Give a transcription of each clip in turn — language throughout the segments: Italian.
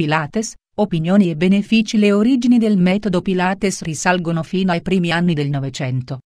Pilates, opinioni e benefici Le origini del metodo Pilates risalgono fino ai primi anni del Novecento.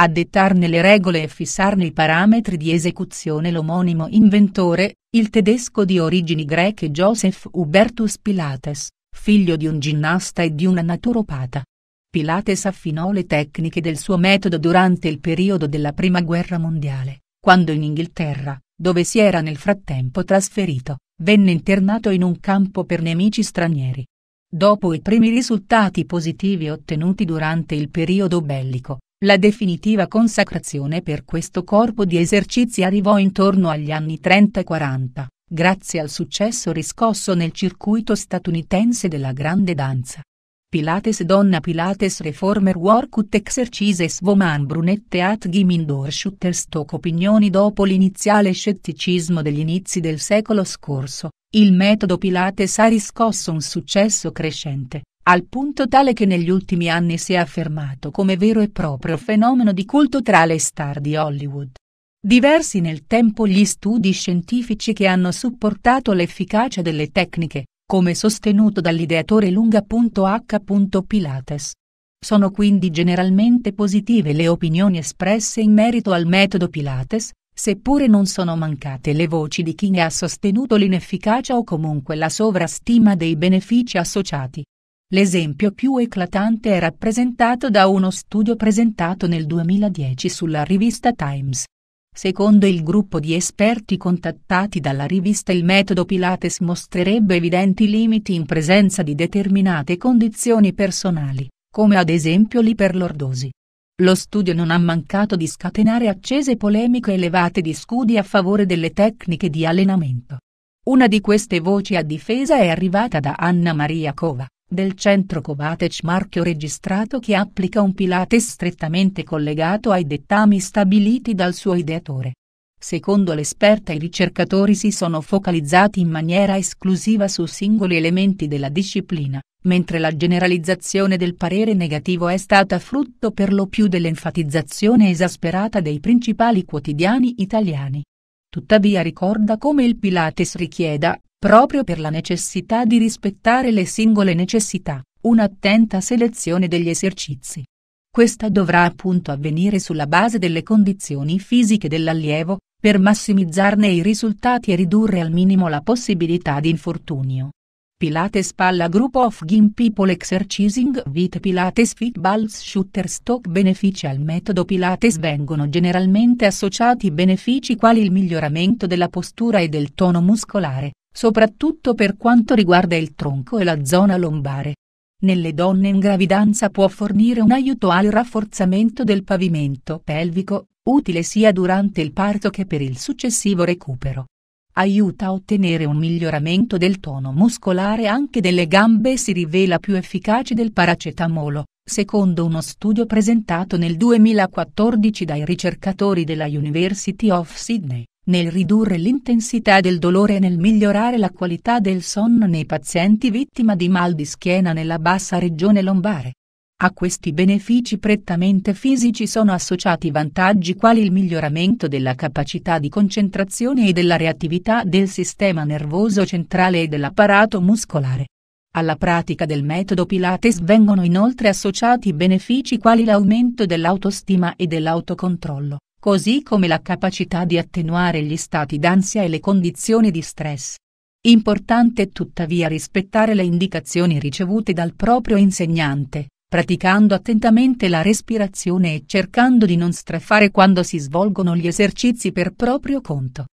A dettarne le regole e fissarne i parametri di esecuzione l'omonimo inventore, il tedesco di origini greche Joseph Hubertus Pilates, figlio di un ginnasta e di una naturopata. Pilates affinò le tecniche del suo metodo durante il periodo della Prima Guerra Mondiale, quando in Inghilterra, dove si era nel frattempo trasferito, venne internato in un campo per nemici stranieri. Dopo i primi risultati positivi ottenuti durante il periodo bellico, la definitiva consacrazione per questo corpo di esercizi arrivò intorno agli anni 30 e 40, grazie al successo riscosso nel circuito statunitense della grande danza. Pilates donna Pilates reformer workout exercises woman brunette at gimindor indoor shooter stock opinioni Dopo l'iniziale scetticismo degli inizi del secolo scorso, il metodo Pilates ha riscosso un successo crescente, al punto tale che negli ultimi anni si è affermato come vero e proprio fenomeno di culto tra le star di Hollywood. Diversi nel tempo gli studi scientifici che hanno supportato l'efficacia delle tecniche, come sostenuto dall'ideatore lunga.h. Pilates. Sono quindi generalmente positive le opinioni espresse in merito al metodo Pilates, seppure non sono mancate le voci di chi ne ha sostenuto l'inefficacia o comunque la sovrastima dei benefici associati. L'esempio più eclatante è rappresentato da uno studio presentato nel 2010 sulla rivista Times, Secondo il gruppo di esperti contattati dalla rivista il metodo Pilates mostrerebbe evidenti limiti in presenza di determinate condizioni personali, come ad esempio l'iperlordosi. Lo studio non ha mancato di scatenare accese polemiche elevate di scudi a favore delle tecniche di allenamento. Una di queste voci a difesa è arrivata da Anna Maria Cova, del centro Covatec marchio registrato che applica un Pilates strettamente collegato ai dettami stabiliti dal suo ideatore. Secondo l'esperta i ricercatori si sono focalizzati in maniera esclusiva su singoli elementi della disciplina, mentre la generalizzazione del parere negativo è stata frutto per lo più dell'enfatizzazione esasperata dei principali quotidiani italiani. Tuttavia ricorda come il Pilates richieda, Proprio per la necessità di rispettare le singole necessità, un'attenta selezione degli esercizi. Questa dovrà appunto avvenire sulla base delle condizioni fisiche dell'allievo, per massimizzarne i risultati e ridurre al minimo la possibilità di infortunio. Pilates Palla Group of Gym People Exercising with Pilates Fitballs Shooter Stock Benefici al metodo Pilates vengono generalmente associati benefici quali il miglioramento della postura e del tono muscolare, soprattutto per quanto riguarda il tronco e la zona lombare. Nelle donne in gravidanza può fornire un aiuto al rafforzamento del pavimento pelvico, utile sia durante il parto che per il successivo recupero. Aiuta a ottenere un miglioramento del tono muscolare anche delle gambe e si rivela più efficace del paracetamolo, secondo uno studio presentato nel 2014 dai ricercatori della University of Sydney nel ridurre l'intensità del dolore e nel migliorare la qualità del sonno nei pazienti vittima di mal di schiena nella bassa regione lombare. A questi benefici prettamente fisici sono associati vantaggi quali il miglioramento della capacità di concentrazione e della reattività del sistema nervoso centrale e dell'apparato muscolare. Alla pratica del metodo Pilates vengono inoltre associati benefici quali l'aumento dell'autostima e dell'autocontrollo così come la capacità di attenuare gli stati d'ansia e le condizioni di stress. Importante tuttavia rispettare le indicazioni ricevute dal proprio insegnante, praticando attentamente la respirazione e cercando di non strafare quando si svolgono gli esercizi per proprio conto.